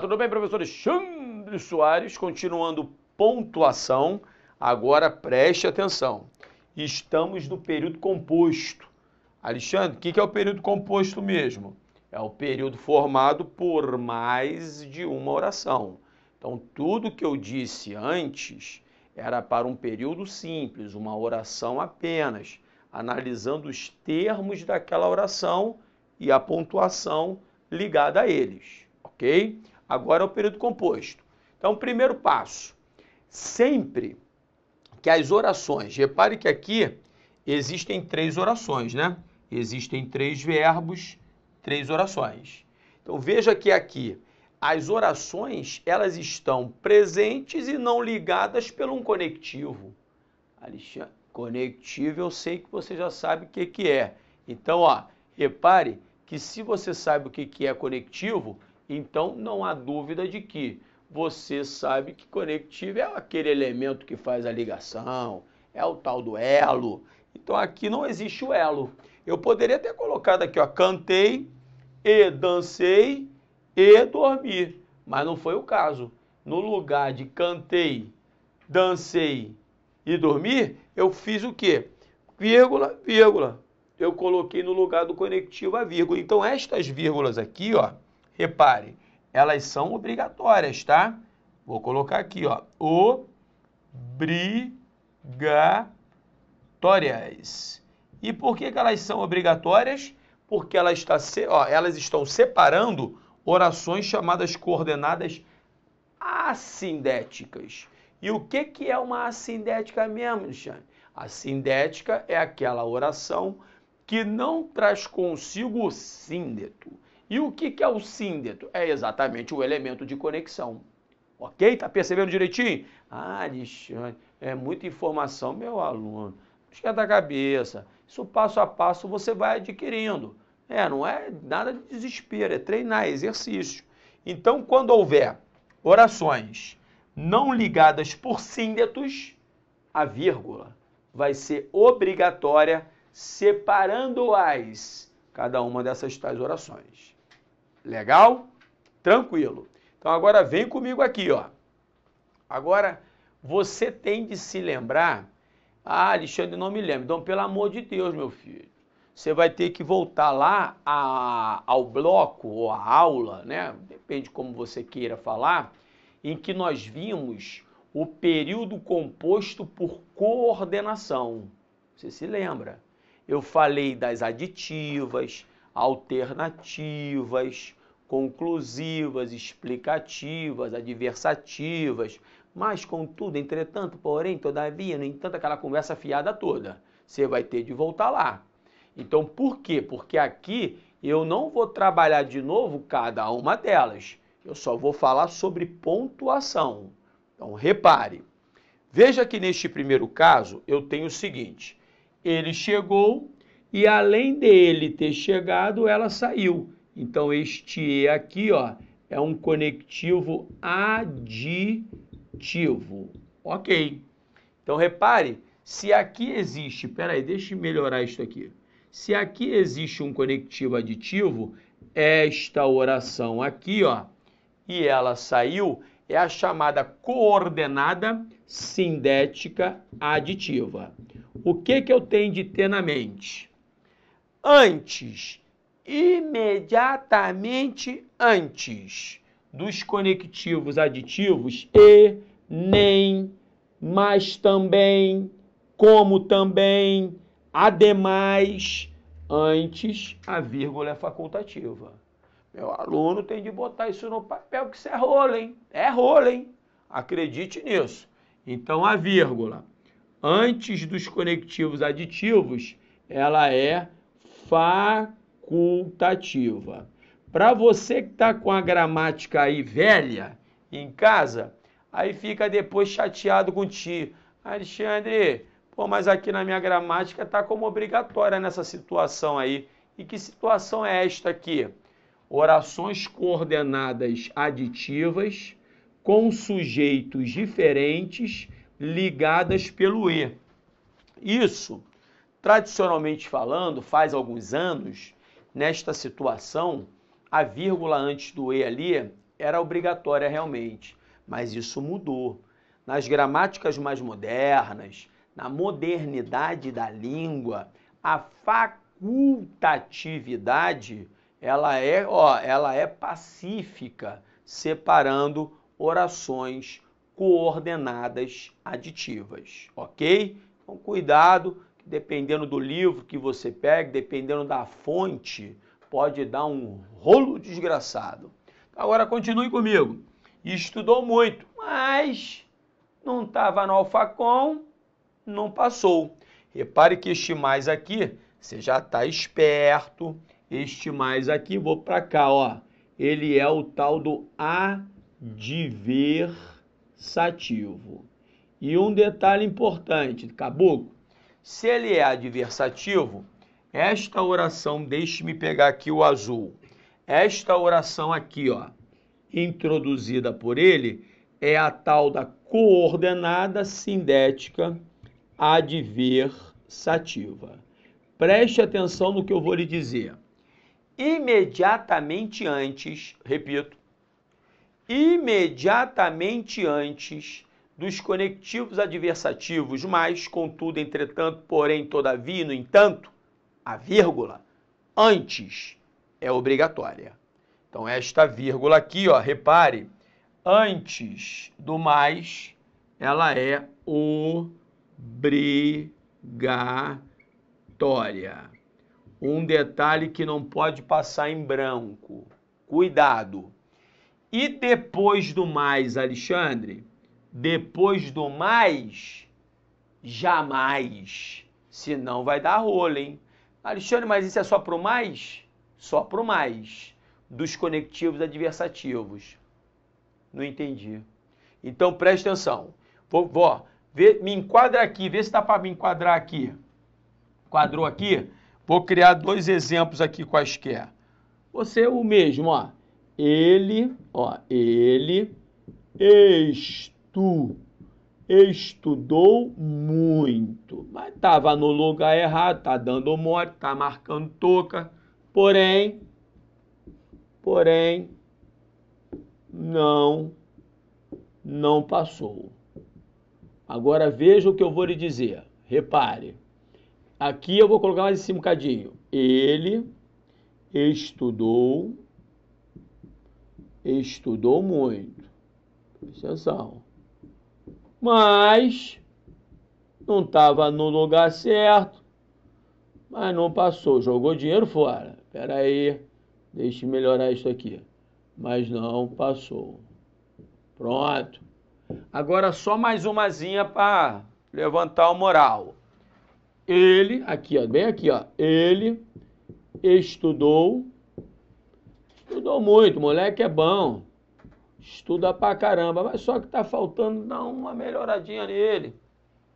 tudo bem, professor Alexandre Soares? Continuando pontuação, agora preste atenção. Estamos no período composto. Alexandre, o que é o período composto mesmo? É o período formado por mais de uma oração. Então, tudo que eu disse antes era para um período simples, uma oração apenas, analisando os termos daquela oração e a pontuação ligada a eles, ok? Agora é o período composto. Então, primeiro passo, sempre que as orações, repare que aqui existem três orações, né? Existem três verbos, três orações. Então, veja que aqui as orações, elas estão presentes e não ligadas pelo um conectivo. Alexandre, conectivo eu sei que você já sabe o que, que é. Então, ó, repare que se você sabe o que, que é conectivo, então não há dúvida de que você sabe que conectivo é aquele elemento que faz a ligação, é o tal do elo. Então aqui não existe o elo. Eu poderia ter colocado aqui, ó, cantei e dancei e dormi, mas não foi o caso. No lugar de cantei, dancei e dormi, eu fiz o quê? Vírgula, vírgula. Eu coloquei no lugar do conectivo a vírgula. Então estas vírgulas aqui, ó, Repare, elas são obrigatórias, tá? Vou colocar aqui, ó, obrigatórias. E por que, que elas são obrigatórias? Porque está ó, elas estão separando orações chamadas coordenadas assindéticas. E o que, que é uma assindética mesmo, Alexandre? A sindética é aquela oração que não traz consigo o síndeto. E o que é o síndeto? É exatamente o elemento de conexão. Ok? Tá percebendo direitinho? Ah, Alexandre, é muita informação, meu aluno. Esquenta a cabeça. Isso passo a passo você vai adquirindo. É, não é nada de desespero, é treinar, é exercício. Então, quando houver orações não ligadas por síndetos, a vírgula vai ser obrigatória, separando-as, cada uma dessas tais orações. Legal? Tranquilo. Então agora vem comigo aqui, ó. Agora você tem de se lembrar, ah, Alexandre, não me lembro. Então, pelo amor de Deus, meu filho, você vai ter que voltar lá a, ao bloco ou à aula, né? Depende como você queira falar, em que nós vimos o período composto por coordenação. Você se lembra? Eu falei das aditivas, alternativas, conclusivas, explicativas, adversativas, mas contudo, entretanto, porém, todavia, no entanto, aquela conversa fiada toda, você vai ter de voltar lá. Então, por quê? Porque aqui eu não vou trabalhar de novo cada uma delas. Eu só vou falar sobre pontuação. Então, repare. Veja que neste primeiro caso eu tenho o seguinte: ele chegou e além dele ter chegado, ela saiu. Então, este E aqui ó, é um conectivo aditivo. Ok. Então, repare, se aqui existe... Peraí, deixa eu melhorar isso aqui. Se aqui existe um conectivo aditivo, esta oração aqui, ó, e ela saiu, é a chamada coordenada sindética aditiva. O que, que eu tenho de ter na mente? Antes imediatamente antes dos conectivos aditivos e, nem, mas também, como também, ademais, antes, a vírgula é facultativa. Meu aluno tem de botar isso no papel, que isso é rolo, hein? É rolo, hein? Acredite nisso. Então, a vírgula, antes dos conectivos aditivos, ela é facultativa facultativa. Para você que está com a gramática aí velha em casa, aí fica depois chateado com ti, Alexandre, pô, mas aqui na minha gramática está como obrigatória nessa situação aí. E que situação é esta aqui? Orações coordenadas aditivas com sujeitos diferentes ligadas pelo E. Isso, tradicionalmente falando, faz alguns anos, Nesta situação, a vírgula antes do E ali era obrigatória realmente, mas isso mudou. Nas gramáticas mais modernas, na modernidade da língua, a facultatividade ela é, ó, ela é pacífica, separando orações coordenadas aditivas, ok? Então, cuidado dependendo do livro que você pegue, dependendo da fonte, pode dar um rolo desgraçado. Agora continue comigo. Estudou muito, mas não estava no alfacom, não passou. Repare que este mais aqui, você já está esperto. Este mais aqui, vou para cá, ó. Ele é o tal do adversativo. E um detalhe importante, caboclo, se ele é adversativo, esta oração, deixe-me pegar aqui o azul. Esta oração aqui, ó, introduzida por ele, é a tal da coordenada sindética adversativa. Preste atenção no que eu vou lhe dizer. Imediatamente antes, repito, imediatamente antes dos conectivos adversativos, mas, contudo, entretanto, porém, todavia, no entanto, a vírgula antes é obrigatória. Então, esta vírgula aqui, ó, repare, antes do mais, ela é obrigatória. Um detalhe que não pode passar em branco. Cuidado. E depois do mais, Alexandre, depois do mais, jamais. Senão vai dar rolo, hein? Alexandre, mas isso é só pro mais? Só pro mais. Dos conectivos adversativos. Não entendi. Então preste atenção. Vou, vou me enquadra aqui, vê se dá para me enquadrar aqui. Enquadrou aqui? Vou criar dois exemplos aqui quaisquer. Você é o mesmo, ó. Ele, ó, ele, este tu estudou muito, mas estava no lugar errado, tá dando mole, tá marcando toca, porém, porém, não, não passou. Agora veja o que eu vou lhe dizer, repare, aqui eu vou colocar mais um cadinho, ele estudou, estudou muito, atenção mas não estava no lugar certo, mas não passou, jogou dinheiro fora. Pera aí, deixa eu melhorar isso aqui. Mas não passou. Pronto. Agora só mais umazinha para levantar o moral. Ele, aqui, ó, bem aqui, ó. Ele estudou. Estudou muito, moleque é bom estuda pra caramba, mas só que tá faltando dar uma melhoradinha nele.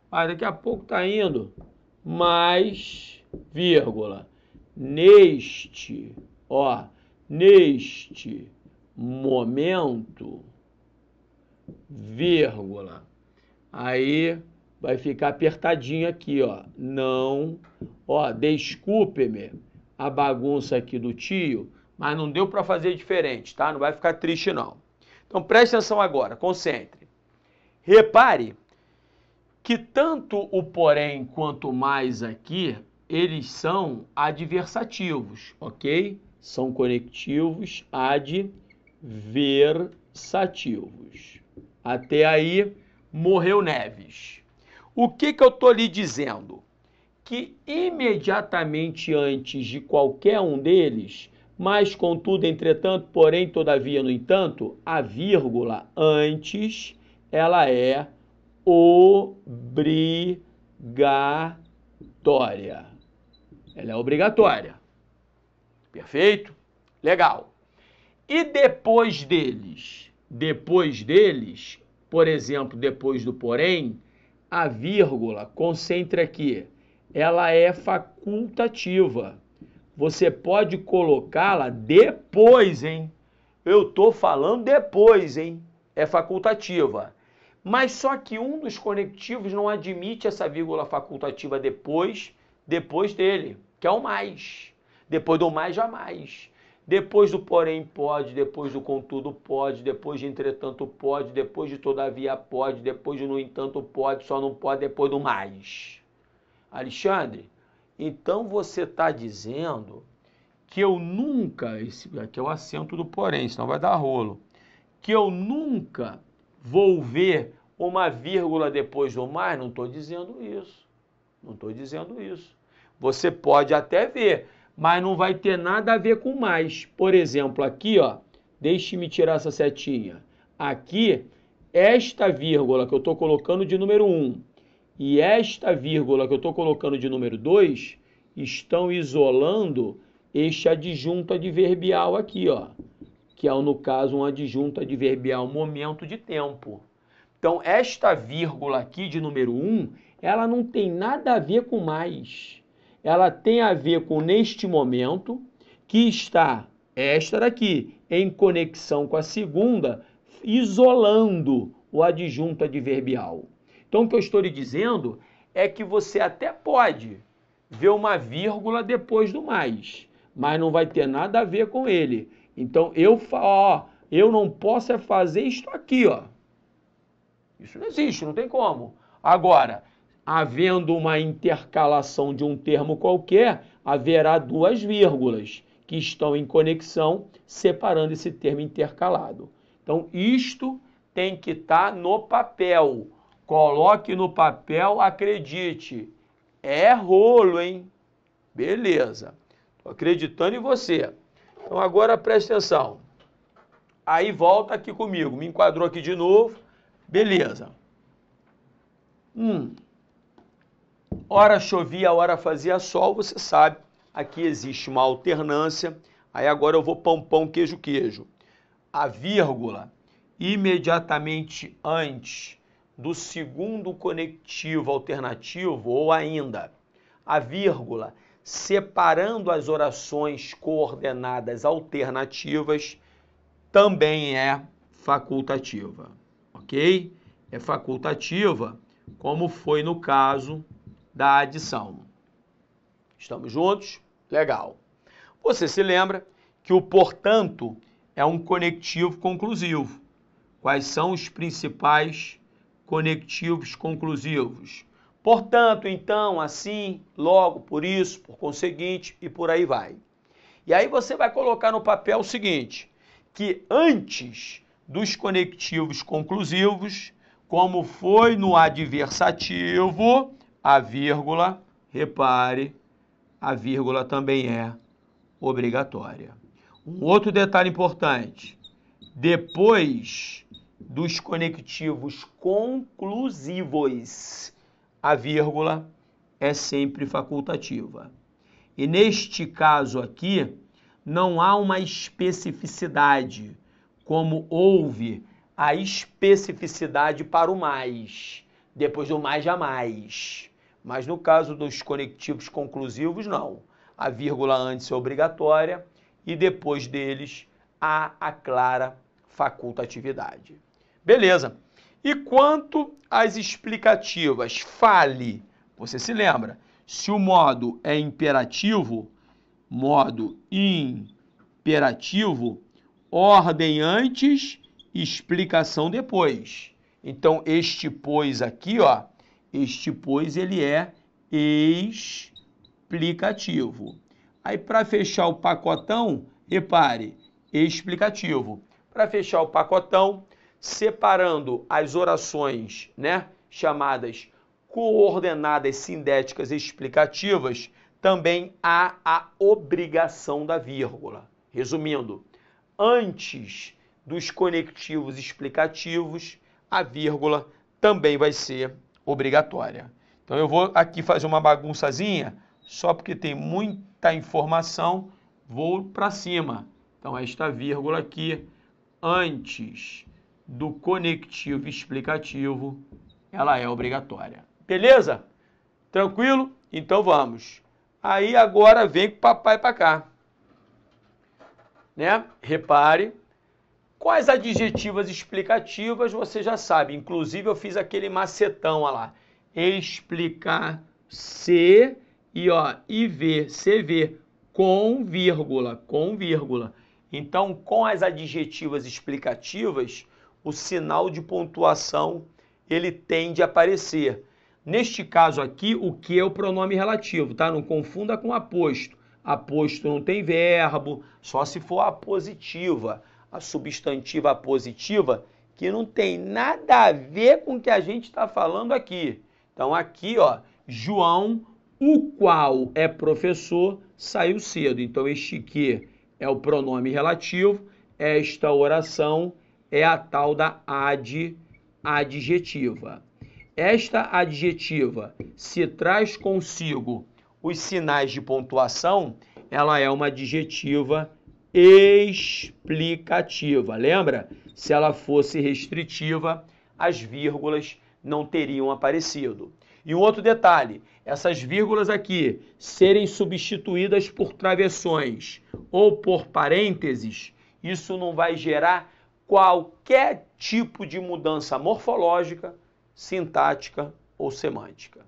Mas daqui a pouco tá indo. Mas, vírgula, neste, ó, neste momento, vírgula, aí vai ficar apertadinho aqui, ó. Não, ó, desculpe-me a bagunça aqui do tio, mas não deu para fazer diferente, tá? Não vai ficar triste não. Então preste atenção agora, concentre. Repare que tanto o porém quanto mais aqui, eles são adversativos, ok? São conectivos adversativos. Até aí, morreu Neves. O que, que eu estou lhe dizendo? Que imediatamente antes de qualquer um deles, mas, contudo, entretanto, porém, todavia, no entanto, a vírgula antes ela é obrigatória. Ela é obrigatória. Perfeito? Legal. E depois deles? Depois deles, por exemplo, depois do porém, a vírgula, concentra aqui, ela é facultativa você pode colocá-la depois, hein? Eu tô falando depois, hein? É facultativa. Mas só que um dos conectivos não admite essa vírgula facultativa depois, depois dele, que é o mais. Depois do mais, jamais. Depois do porém pode, depois do contudo pode, depois de entretanto pode, depois de todavia pode, depois de no entanto pode, só não pode depois do mais. Alexandre, então você está dizendo que eu nunca, esse aqui é o acento do porém, senão vai dar rolo, que eu nunca vou ver uma vírgula depois do mais, não estou dizendo isso. Não estou dizendo isso. Você pode até ver, mas não vai ter nada a ver com mais. Por exemplo, aqui, ó, deixe-me tirar essa setinha. Aqui, esta vírgula que eu estou colocando de número 1, e esta vírgula que eu estou colocando de número 2 estão isolando este adjunto adverbial aqui, ó, que é no caso um adjunto adverbial momento de tempo. Então, esta vírgula aqui de número 1, um, ela não tem nada a ver com mais. Ela tem a ver com neste momento que está esta daqui em conexão com a segunda, isolando o adjunto adverbial. Então, o que eu estou lhe dizendo é que você até pode ver uma vírgula depois do mais, mas não vai ter nada a ver com ele. Então, eu, ó, eu não posso é fazer isto aqui, ó. Isso não existe, não tem como. Agora, havendo uma intercalação de um termo qualquer, haverá duas vírgulas que estão em conexão, separando esse termo intercalado. Então, isto tem que estar tá no papel. Coloque no papel, acredite. É rolo, hein? Beleza. Estou acreditando em você. Então agora preste atenção. Aí volta aqui comigo. Me enquadrou aqui de novo. Beleza. Hum. Hora chovia, hora fazia sol, você sabe. Aqui existe uma alternância. Aí agora eu vou pão, pão, queijo, queijo. A vírgula, imediatamente antes do segundo conectivo alternativo ou ainda a vírgula separando as orações coordenadas alternativas também é facultativa, ok? É facultativa, como foi no caso da adição. Estamos juntos? Legal. Você se lembra que o portanto é um conectivo conclusivo. Quais são os principais conectivos conclusivos. Portanto, então, assim, logo, por isso, por conseguinte e por aí vai. E aí você vai colocar no papel o seguinte: que antes dos conectivos conclusivos, como foi no adversativo, a vírgula, repare, a vírgula também é obrigatória. Um outro detalhe importante: depois dos conectivos conclusivos, a vírgula é sempre facultativa. E neste caso aqui, não há uma especificidade, como houve a especificidade para o mais, depois do mais jamais. Mas no caso dos conectivos conclusivos, não. A vírgula antes é obrigatória e depois deles há a clara facultatividade. Beleza. E quanto às explicativas, fale. Você se lembra? Se o modo é imperativo, modo imperativo, ordem antes, explicação depois. Então, este pois aqui, ó, este pois ele é explicativo. Aí, para fechar o pacotão, repare, explicativo. Para fechar o pacotão, separando as orações, né, chamadas coordenadas sindéticas explicativas, também há a obrigação da vírgula. Resumindo, antes dos conectivos explicativos, a vírgula também vai ser obrigatória. Então eu vou aqui fazer uma bagunçazinha, só porque tem muita informação, vou para cima. Então esta vírgula aqui antes do conectivo explicativo, ela é obrigatória. Beleza? Tranquilo? Então vamos. Aí agora vem com o papai para cá. Né? Repare, quais adjetivas explicativas você já sabe. Inclusive eu fiz aquele macetão lá. Explicar se e ó, e ver, CV com vírgula, com vírgula. Então, com as adjetivas explicativas, o sinal de pontuação ele tende a aparecer. Neste caso aqui, o que é o pronome relativo, tá? Não confunda com aposto. Aposto não tem verbo, só se for a positiva, a substantiva positiva, que não tem nada a ver com o que a gente está falando aqui. Então aqui, ó, João, o qual é professor, saiu cedo. Então este que é o pronome relativo, esta oração é a tal da ad adjetiva. Esta adjetiva, se traz consigo os sinais de pontuação, ela é uma adjetiva explicativa. Lembra? Se ela fosse restritiva, as vírgulas não teriam aparecido. E um outro detalhe, essas vírgulas aqui serem substituídas por travessões ou por parênteses, isso não vai gerar qualquer tipo de mudança morfológica, sintática ou semântica.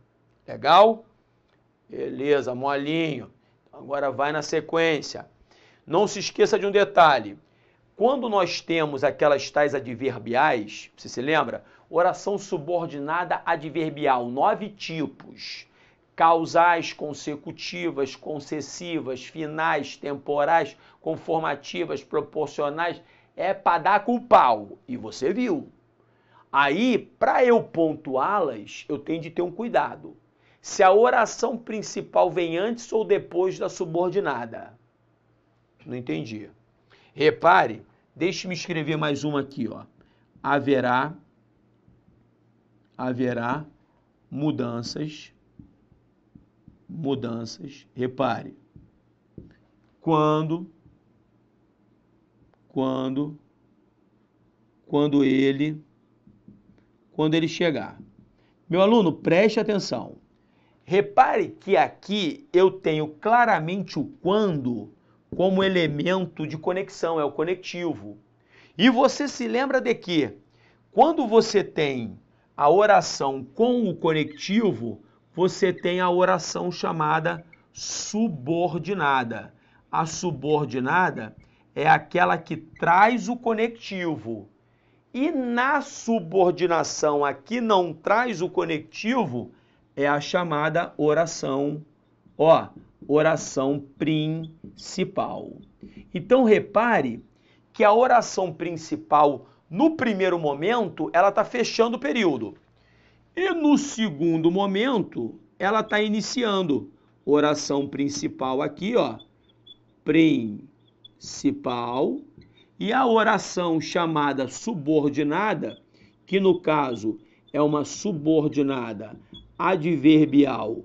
Legal? Beleza, molinho. Então, agora vai na sequência. Não se esqueça de um detalhe. Quando nós temos aquelas tais adverbiais, você se lembra? Oração subordinada adverbial, nove tipos. Causais, consecutivas, concessivas, finais, temporais, conformativas, proporcionais, é para dar com o pau. E você viu. Aí, para eu pontuá-las, eu tenho de ter um cuidado. Se a oração principal vem antes ou depois da subordinada. Não entendi. Repare, deixe-me escrever mais uma aqui, ó. Haverá haverá mudanças mudanças. Repare. Quando quando quando ele quando ele chegar. Meu aluno, preste atenção. Repare que aqui eu tenho claramente o quando como elemento de conexão, é o conectivo. E você se lembra de que quando você tem a oração com o conectivo, você tem a oração chamada subordinada. A subordinada é aquela que traz o conectivo. E na subordinação a que não traz o conectivo é a chamada oração, ó, oração principal. Então repare que a oração principal no primeiro momento ela está fechando o período e no segundo momento ela está iniciando oração principal aqui, ó, principal principal e a oração chamada subordinada, que no caso é uma subordinada adverbial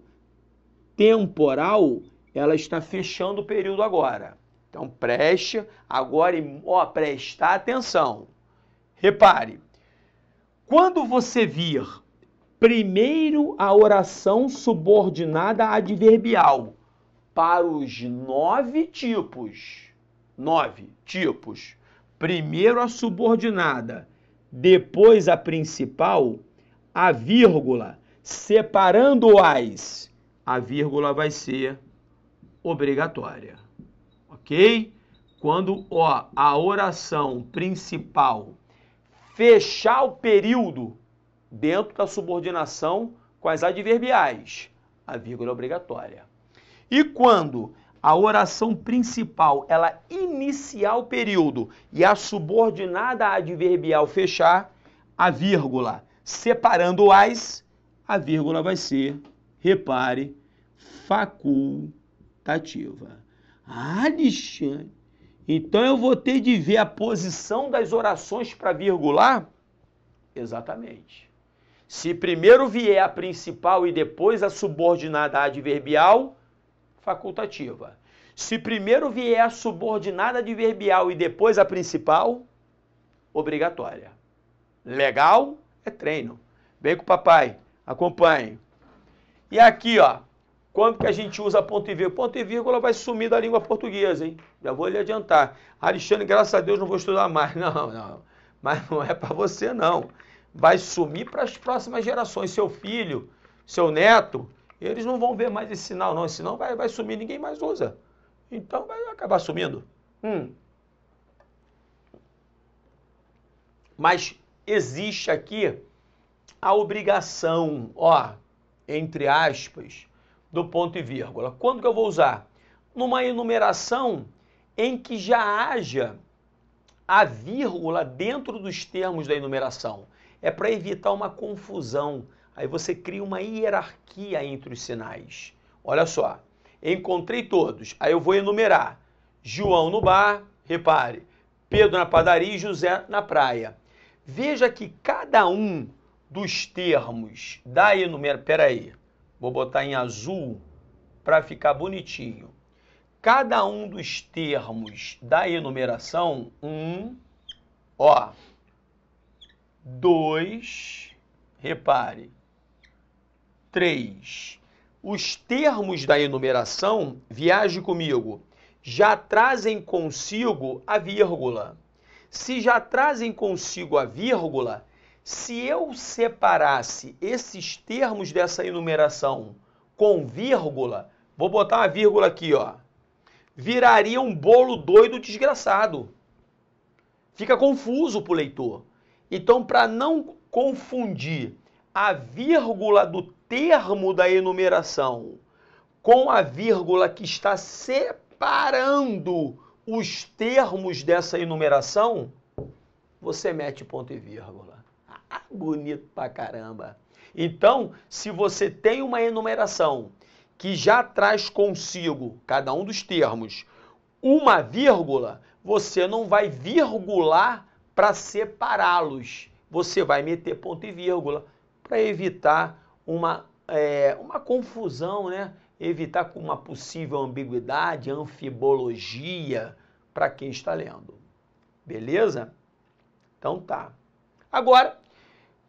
temporal, ela está fechando o período agora. Então preste agora e ó, prestar atenção. Repare, quando você vir primeiro a oração subordinada adverbial para os nove tipos 9 tipos. Primeiro a subordinada, depois a principal, a vírgula, separando-as, a vírgula vai ser obrigatória. Ok? Quando ó, a oração principal fechar o período dentro da subordinação com as adverbiais, a vírgula é obrigatória. E quando a oração principal, ela iniciar o período e a subordinada adverbial fechar a vírgula. Separando as, a vírgula vai ser, repare, facultativa. Ah, Alexandre, então eu vou ter de ver a posição das orações para virgular? Exatamente. Se primeiro vier a principal e depois a subordinada adverbial, facultativa. Se primeiro vier a subordinada adverbial e depois a principal, obrigatória. Legal é treino. Vem com o papai, acompanhe. E aqui, ó, quando que a gente usa ponto e vírgula? Ponto e vírgula vai sumir da língua portuguesa, hein? Já vou lhe adiantar. Alexandre, graças a Deus, não vou estudar mais. Não, não. Mas não é para você, não. Vai sumir para as próximas gerações. Seu filho, seu neto, eles não vão ver mais esse sinal, não. Esse sinal vai, vai sumir, ninguém mais usa. Então vai acabar sumindo. Hum. Mas existe aqui a obrigação, ó, entre aspas, do ponto e vírgula. Quando que eu vou usar? Numa enumeração em que já haja a vírgula dentro dos termos da enumeração. É para evitar uma confusão Aí você cria uma hierarquia entre os sinais. Olha só, encontrei todos. Aí eu vou enumerar: João no bar, repare, Pedro na padaria e José na praia. Veja que cada um dos termos da enumeração. Peraí, vou botar em azul para ficar bonitinho. Cada um dos termos da enumeração, um, ó, dois, repare, 3. Os termos da enumeração, viaje comigo, já trazem consigo a vírgula. Se já trazem consigo a vírgula, se eu separasse esses termos dessa enumeração com vírgula, vou botar uma vírgula aqui, ó. Viraria um bolo doido desgraçado. Fica confuso para o leitor. Então, para não confundir a vírgula do termo da enumeração com a vírgula que está separando os termos dessa enumeração, você mete ponto e vírgula. Ah, bonito pra caramba. Então, se você tem uma enumeração que já traz consigo cada um dos termos uma vírgula, você não vai virgular para separá-los. Você vai meter ponto e vírgula para evitar uma, é, uma confusão, né? evitar uma possível ambiguidade, anfibologia para quem está lendo. Beleza? Então tá. Agora,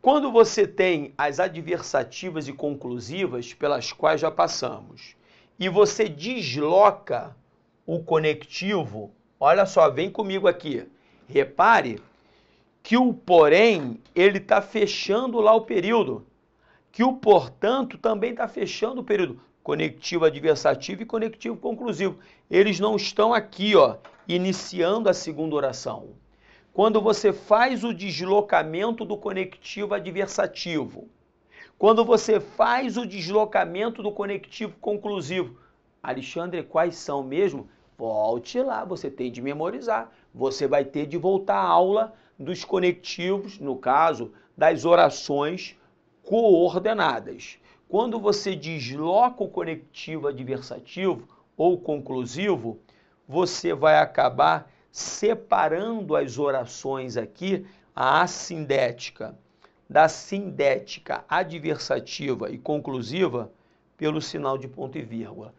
quando você tem as adversativas e conclusivas pelas quais já passamos, e você desloca o conectivo, olha só, vem comigo aqui. Repare que o porém, ele está fechando lá o período que o portanto também está fechando o período conectivo adversativo e conectivo conclusivo. Eles não estão aqui, ó, iniciando a segunda oração. Quando você faz o deslocamento do conectivo adversativo, quando você faz o deslocamento do conectivo conclusivo, Alexandre, quais são mesmo? Volte lá, você tem de memorizar. Você vai ter de voltar à aula dos conectivos, no caso, das orações coordenadas. Quando você desloca o conectivo adversativo ou conclusivo, você vai acabar separando as orações aqui, a assindética da sindética adversativa e conclusiva pelo sinal de ponto e vírgula.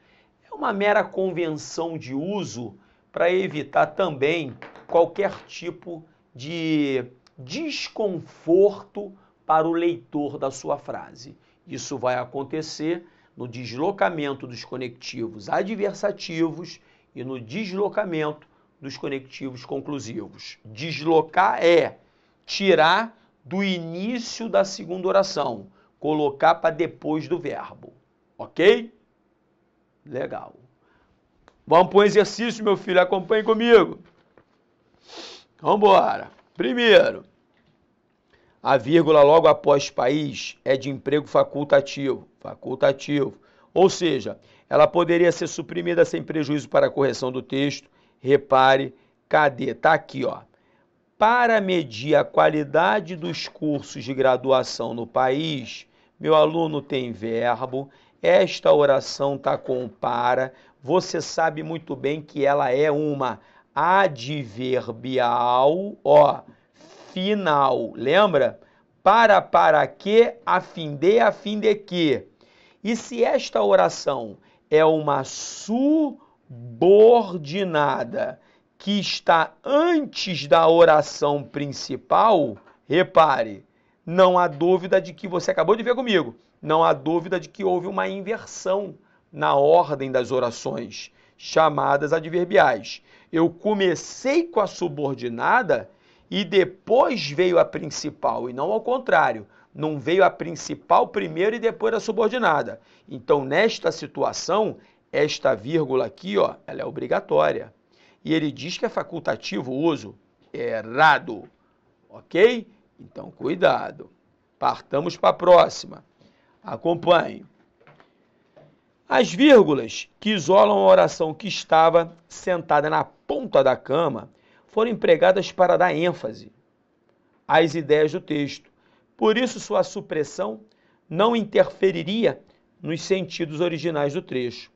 É uma mera convenção de uso para evitar também qualquer tipo de desconforto para o leitor da sua frase. Isso vai acontecer no deslocamento dos conectivos adversativos e no deslocamento dos conectivos conclusivos. Deslocar é tirar do início da segunda oração, colocar para depois do verbo. Ok? Legal. Vamos para o exercício, meu filho. Acompanhe comigo. Vamos embora. Primeiro, a vírgula logo após país é de emprego facultativo, facultativo. Ou seja, ela poderia ser suprimida sem prejuízo para a correção do texto. Repare, cadê? Tá aqui, ó. Para medir a qualidade dos cursos de graduação no país, meu aluno tem verbo, esta oração tá com para. Você sabe muito bem que ela é uma adverbial, ó final. Lembra? Para, para que, a fim de, a fim de que. E se esta oração é uma subordinada que está antes da oração principal, repare, não há dúvida de que você acabou de ver comigo, não há dúvida de que houve uma inversão na ordem das orações chamadas adverbiais. Eu comecei com a subordinada e depois veio a principal, e não ao contrário. Não veio a principal primeiro e depois a subordinada. Então, nesta situação, esta vírgula aqui, ó, ela é obrigatória. E ele diz que é facultativo o uso. Errado. Ok? Então, cuidado. Partamos para a próxima. Acompanhe. As vírgulas que isolam a oração que estava sentada na ponta da cama foram empregadas para dar ênfase às ideias do texto. Por isso, sua supressão não interferiria nos sentidos originais do trecho.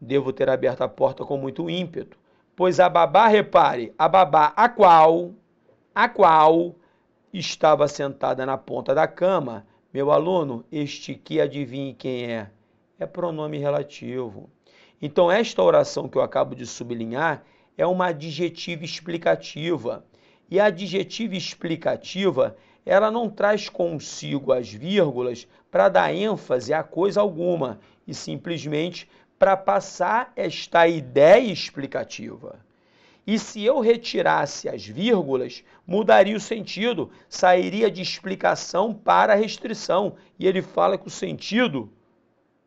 Devo ter aberto a porta com muito ímpeto, pois a babá, repare, a babá, a qual, a qual estava sentada na ponta da cama, meu aluno, este que adivinhe quem é, é pronome relativo. Então, esta oração que eu acabo de sublinhar é uma adjetiva explicativa. E a adjetiva explicativa, ela não traz consigo as vírgulas para dar ênfase a coisa alguma, e simplesmente para passar esta ideia explicativa. E se eu retirasse as vírgulas, mudaria o sentido, sairia de explicação para restrição. E ele fala que o sentido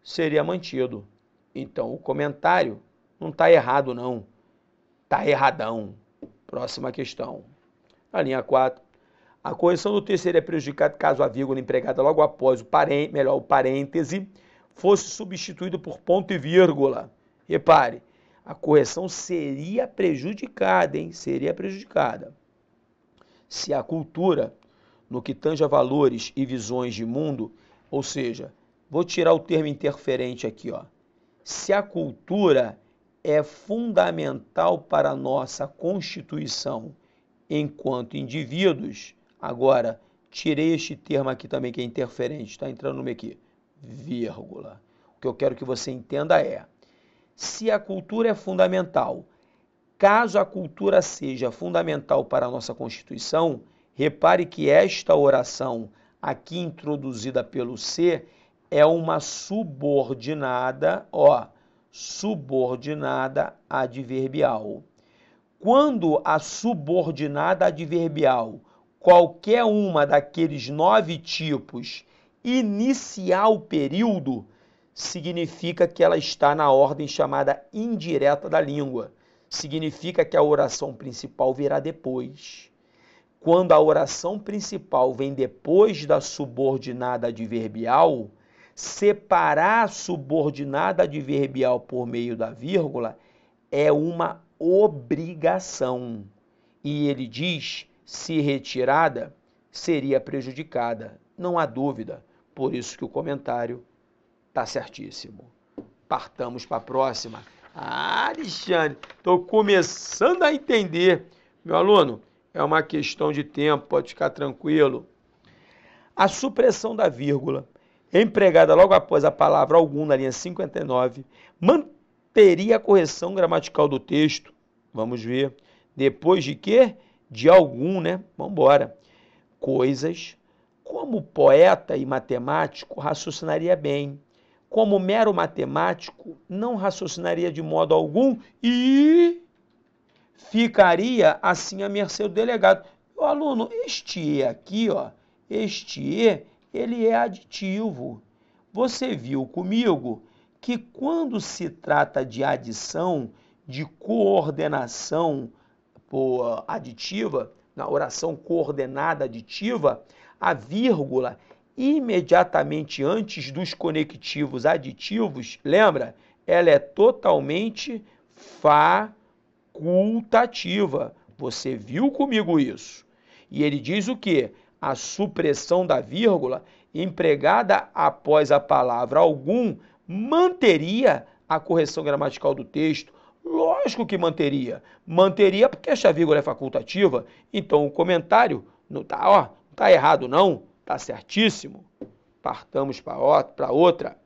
seria mantido. Então, o comentário não está errado, não. Tá erradão. Próxima questão. Na linha 4, a correção do terceiro é prejudicada caso a vírgula empregada logo após o parêntese, melhor, o parêntese fosse substituído por ponto e vírgula. Repare, a correção seria prejudicada, hein? Seria prejudicada. Se a cultura, no que tange a valores e visões de mundo, ou seja, vou tirar o termo interferente aqui, ó. Se a cultura é fundamental para a nossa constituição enquanto indivíduos. Agora, tirei este termo aqui também que é interferente, está entrando no meio aqui, vírgula. O que eu quero que você entenda é, se a cultura é fundamental, caso a cultura seja fundamental para a nossa Constituição, repare que esta oração aqui introduzida pelo C é uma subordinada, ó, subordinada adverbial. Quando a subordinada adverbial, qualquer uma daqueles nove tipos, iniciar o período, significa que ela está na ordem chamada indireta da língua. Significa que a oração principal virá depois. Quando a oração principal vem depois da subordinada adverbial, Separar subordinada adverbial por meio da vírgula é uma obrigação. E ele diz: se retirada, seria prejudicada. Não há dúvida. Por isso que o comentário está certíssimo. Partamos para a próxima. Ah, Alexandre, estou começando a entender. Meu aluno, é uma questão de tempo, pode ficar tranquilo. A supressão da vírgula empregada logo após a palavra algum na linha 59, manteria a correção gramatical do texto. Vamos ver. Depois de quê? De algum, né? Vamos embora. Coisas como poeta e matemático raciocinaria bem. Como mero matemático, não raciocinaria de modo algum e ficaria assim a mercê do delegado. O aluno, este E aqui, ó, este E ele é aditivo. Você viu comigo que quando se trata de adição, de coordenação aditiva, na oração coordenada aditiva, a vírgula imediatamente antes dos conectivos aditivos, lembra? Ela é totalmente facultativa. Você viu comigo isso? E ele diz o quê? a supressão da vírgula empregada após a palavra algum manteria a correção gramatical do texto. Lógico que manteria. Manteria porque esta vírgula é facultativa. Então o comentário não está ó, não tá errado não, está certíssimo. Partamos para outra.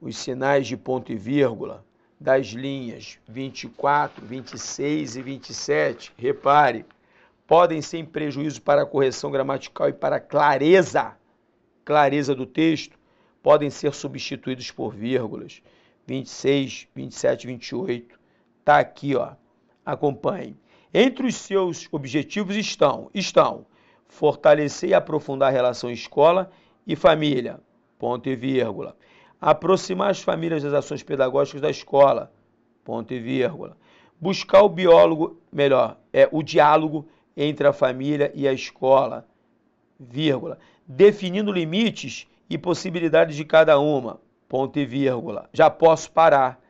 Os sinais de ponto e vírgula das linhas 24, 26 e 27. Repare, podem ser em prejuízo para a correção gramatical e para a clareza, clareza do texto, podem ser substituídos por vírgulas. 26, 27, 28. Tá aqui, ó. Acompanhe. Entre os seus objetivos estão, estão fortalecer e aprofundar a relação escola e família, ponto e vírgula. Aproximar as famílias das ações pedagógicas da escola, ponto e vírgula. Buscar o biólogo, melhor, é o diálogo entre a família e a escola, vírgula, definindo limites e possibilidades de cada uma, ponto e vírgula. Já posso parar.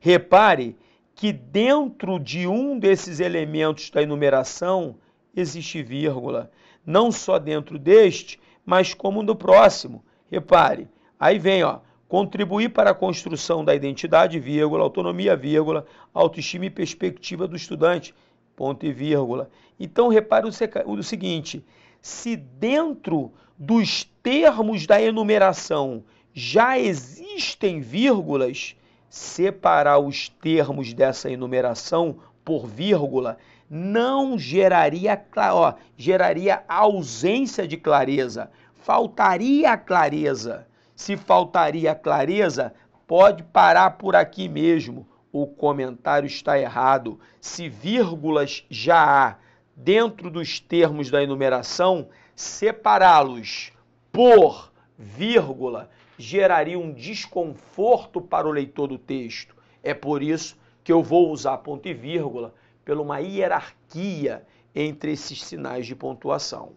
Repare que dentro de um desses elementos da enumeração existe vírgula, não só dentro deste, mas como no próximo. Repare, aí vem, ó, contribuir para a construção da identidade, vírgula, autonomia, vírgula, autoestima e perspectiva do estudante, ponto e vírgula. Então repare o seguinte: se dentro dos termos da enumeração já existem vírgulas, separar os termos dessa enumeração por vírgula não geraria, ó, geraria ausência de clareza, faltaria clareza. Se faltaria clareza, pode parar por aqui mesmo o comentário está errado. Se vírgulas já há dentro dos termos da enumeração, separá-los por vírgula geraria um desconforto para o leitor do texto. É por isso que eu vou usar ponto e vírgula pela uma hierarquia entre esses sinais de pontuação.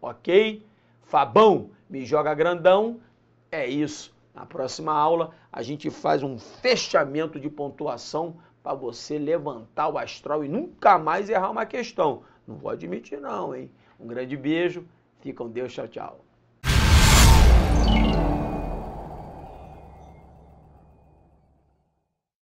Ok? Fabão, me joga grandão. É isso. Na próxima aula, a gente faz um fechamento de pontuação para você levantar o astral e nunca mais errar uma questão. Não vou admitir, não, hein? Um grande beijo, fica com Deus, tchau, tchau.